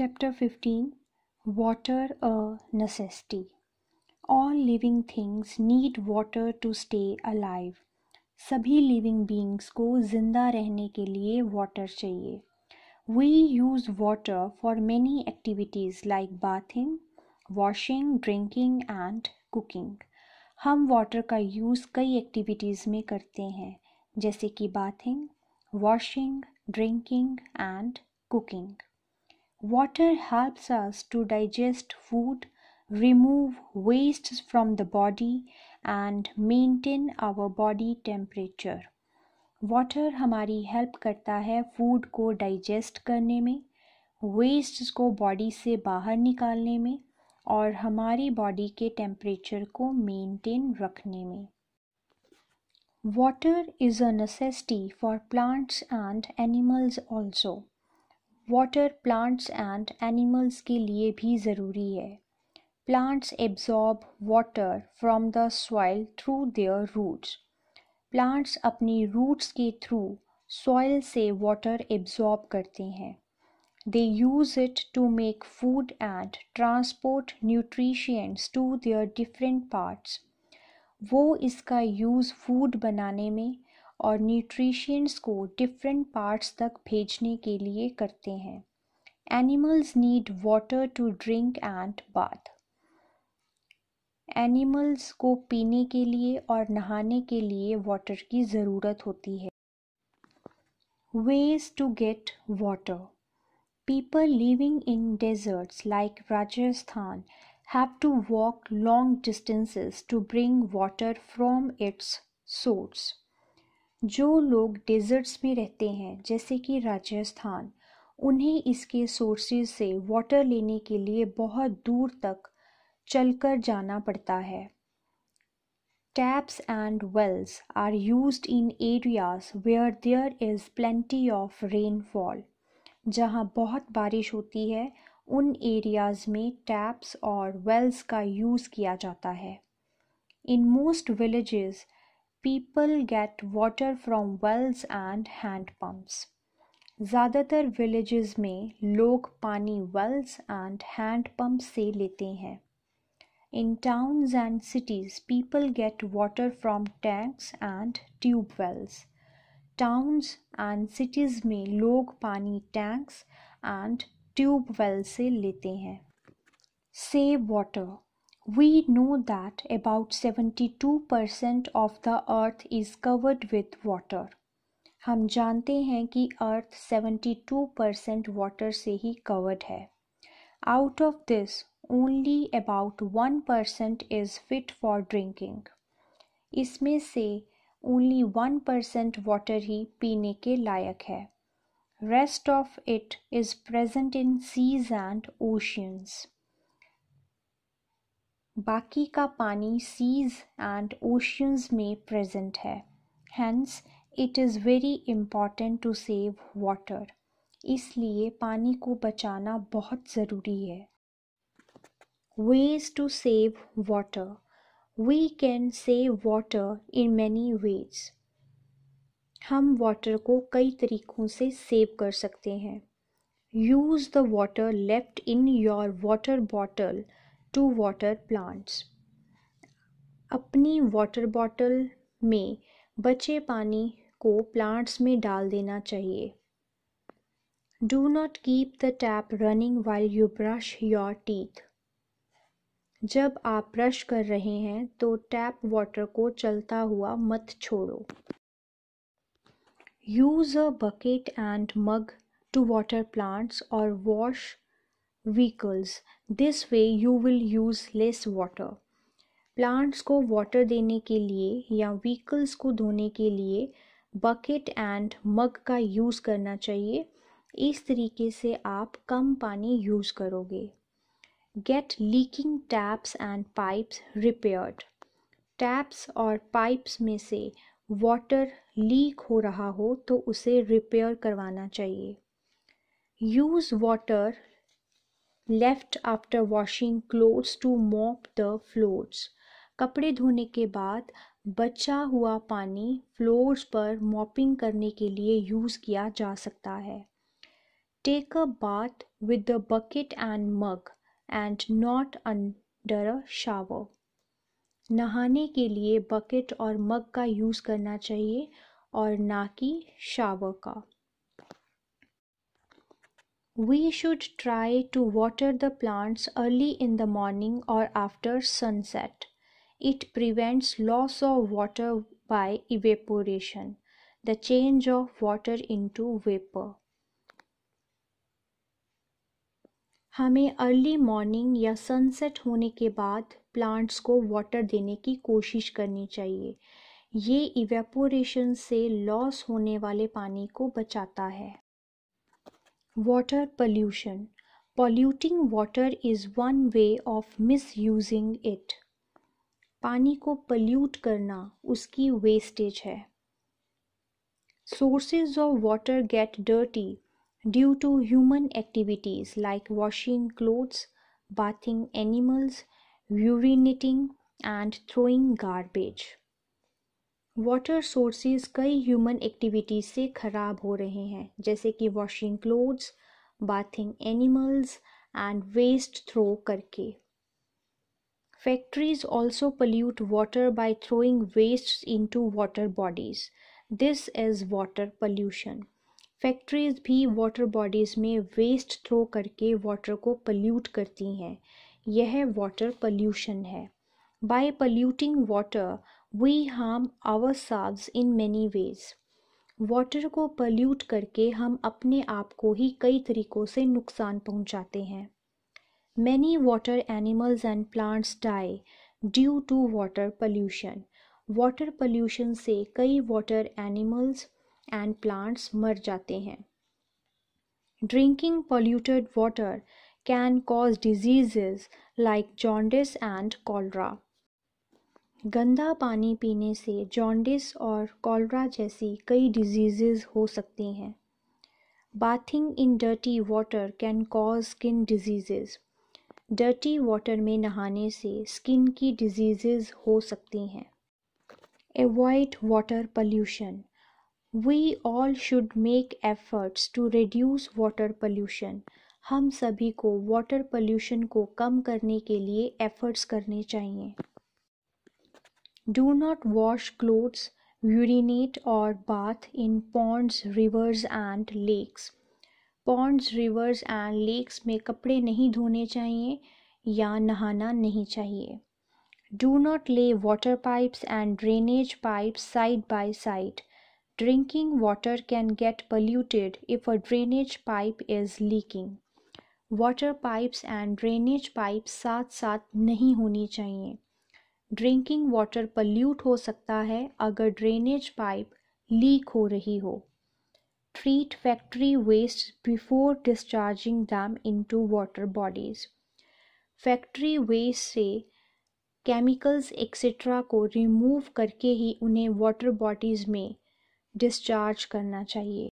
Chapter fifteen water a Necessity all living things need water to stay alive सभी living beings को जिंदा रहने के लिए वाटर चाहिए we use water for many activities like bathing washing drinking and cooking हम water का use कई एक्टिविटीज़ में करते हैं जैसे कि bathing washing drinking and cooking Water helps us to digest food, remove waste from the body, and maintain our body temperature. Water हमारी help करता है food को digest करने में, waste को body से बाहर निकालने में और हमारी body के temperature को maintain रखने में. Water is a necessity for plants and animals also. Water plants and animals के लिए भी ज़रूरी है plants absorb water from the soil through their roots plants अपनी रूट्स के थ्रू सॉइल से वाटर एब्जॉर्ब करते हैं they use it to make food and transport nutrients to their different parts वो इसका यूज़ फूड बनाने में और न्यूट्रिशंस को डिफरेंट पार्ट्स तक भेजने के लिए करते हैं animals need water to drink and bath animals को पीने के लिए और नहाने के लिए वाटर की ज़रूरत होती है ways to get water people living in deserts like Rajasthan have to walk long distances to bring water from its source जो लोग डेजर्ट्स में रहते हैं जैसे कि राजस्थान उन्हें इसके सोर्सेज से वाटर लेने के लिए बहुत दूर तक चलकर जाना पड़ता है taps and wells are use in areas where there is plenty of rainfall जहाँ बहुत बारिश होती है उन एरियाज में टैप्स और वेल्स का यूज़ किया जाता है in most villages people get water from wells and hand pumps ज़्यादातर विलेजेस में लोग पानी वेल्स एंड हैंड पंप से लेते हैं in towns and cities people get water from tanks and tube wells towns and cities में लोग पानी टैंक्स एंड ट्यूब वेल से लेते हैं save water We know that about 72% of the earth is covered with water. हम जानते हैं कि earth 72% water से ही covered है. Out of this, only about 1% is fit for drinking. इसमें से only 1% water ही पीने के लायक है. Rest of it is present in seas and oceans. बाकी का पानी सीज एंड ओशंस में प्रेजेंट है hence it is very important to save water इसलिए पानी को बचाना बहुत ज़रूरी है ways to save water we can save water in many ways हम वाटर को कई तरीक़ों से सेव कर सकते हैं use the water left in your water bottle to water plants अपनी वाटर बॉटल में बचे पानी को प्लांट्स में डाल देना चाहिए do not keep the tap running while you brush your teeth जब आप ब्रश कर रहे हैं तो टैप वाटर को चलता हुआ मत छोड़ो use a bucket and mug to water plants और wash vehicles. This way you will use less water. Plants को वाटर देने के लिए या व्हीकल्स को धोने के लिए बकेट एंड मग का यूज़ करना चाहिए इस तरीके से आप कम पानी यूज़ करोगे get leaking taps and pipes repaired taps और पाइप्स में से वाटर लीक हो रहा हो तो उसे रिपेयर करवाना चाहिए use water left after washing clothes to mop the floors कपड़े धोने के बाद बचा हुआ पानी फ्लोर्स पर मॉपिंग करने के लिए यूज़ किया जा सकता है take a bath with the bucket and mug and not under a shower नहाने के लिए बकेट और मग का यूज़ करना चाहिए और ना कि शावर का We should try to water the plants early in the morning or after sunset. It prevents loss of water by evaporation, the change of water into vapor. हमें अर्ली मॉर्निंग या sunset होने के बाद plants को water देने की कोशिश करनी चाहिए ये इवेपोरेशन से लॉस होने वाले पानी को बचाता है Water pollution. Polluting water is one way of misusing it. पानी को पल्यूट करना उसकी वेस्टेज है Sources of water get dirty due to human activities like washing clothes, bathing animals, urinating, and throwing garbage. Water sources कई human activities से ख़राब हो रहे हैं जैसे कि washing clothes bathing animals and waste throw करके factories also pollute water by throwing waste into water bodies this is water pollution factories भी वाटर बॉडीज़ में वेस्ट थ्रो करके वाटर को पल्यूट करती हैं यह वाटर पल्यूशन है by polluting water we harm ourselves in many ways water को pollute करके हम अपने आप को ही कई तरीक़ों से नुकसान पहुंचाते हैं many water animals and plants die due to water pollution water pollution से कई वाटर एनिमल्स एंड प्लांट्स मर जाते हैं drinking polluted water can cause diseases like jaundice and cholera गंदा पानी पीने से जॉन्डिस और कॉलरा जैसी कई डिजीज़ हो सकती हैं bathing in dirty water can cause skin diseases dirty water में नहाने से स्किन की डिजीज़ हो सकती हैं avoid water pollution we all should make efforts to reduce water pollution हम सभी को वाटर पल्यूशन को कम करने के लिए एफर्ट्स करने चाहिए Do not wash clothes, urinate, or bath in ponds, rivers, and lakes. Ponds rivers and lakes में कपड़े नहीं धोने चाहिए या नहाना नहीं चाहिए do not lay water pipes and drainage pipes side by side drinking water can get polluted if a drainage pipe is leaking water pipes and drainage pipe साथ साथ नहीं होनी चाहिए ड्रिंकिंग वाटर पल्यूट हो सकता है अगर ड्रेनेज पाइप लीक हो रही हो factory waste before discharging discharging into water bodies factory waste से केमिकल्स एक्सेट्रा को रिमूव करके ही उन्हें वाटर बॉडीज़ में डिस्चार्ज करना चाहिए